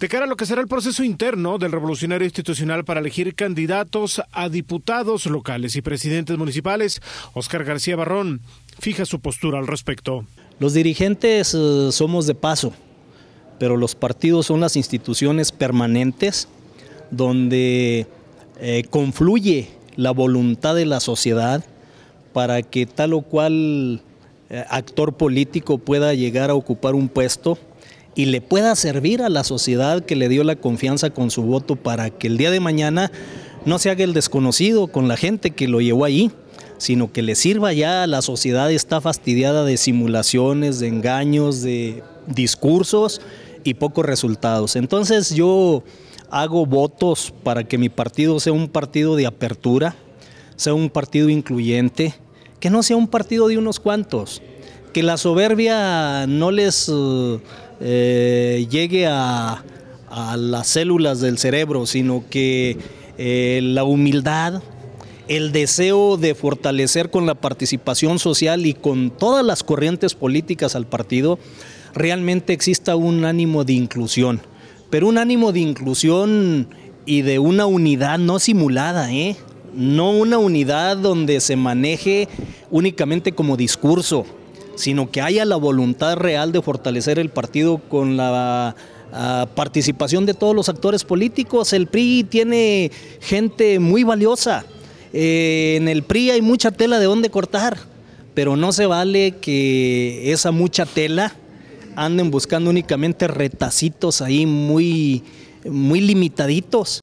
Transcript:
De cara a lo que será el proceso interno del Revolucionario Institucional para elegir candidatos a diputados locales y presidentes municipales, Oscar García Barrón fija su postura al respecto. Los dirigentes eh, somos de paso, pero los partidos son las instituciones permanentes donde eh, confluye la voluntad de la sociedad para que tal o cual eh, actor político pueda llegar a ocupar un puesto y le pueda servir a la sociedad que le dio la confianza con su voto para que el día de mañana no se haga el desconocido con la gente que lo llevó ahí, sino que le sirva ya la sociedad está fastidiada de simulaciones, de engaños, de discursos y pocos resultados. Entonces yo hago votos para que mi partido sea un partido de apertura, sea un partido incluyente, que no sea un partido de unos cuantos, que la soberbia no les eh, eh, llegue a, las células del cerebro, sino que eh, la humildad, el deseo de fortalecer con la participación social y con todas las corrientes políticas al partido, realmente exista un ánimo de inclusión, pero un ánimo de inclusión y de una unidad no simulada, no una unidad donde se maneje únicamente como discurso, sino que haya la voluntad real de fortalecer el partido con la ah, participación de todos los actores políticos. El PRI tiene gente muy valiosa. Eh, en el PRI hay mucha tela de dónde cortar, pero no se vale que esa mucha tela anden buscando únicamente retacitos ahí muy, muy limitaditos.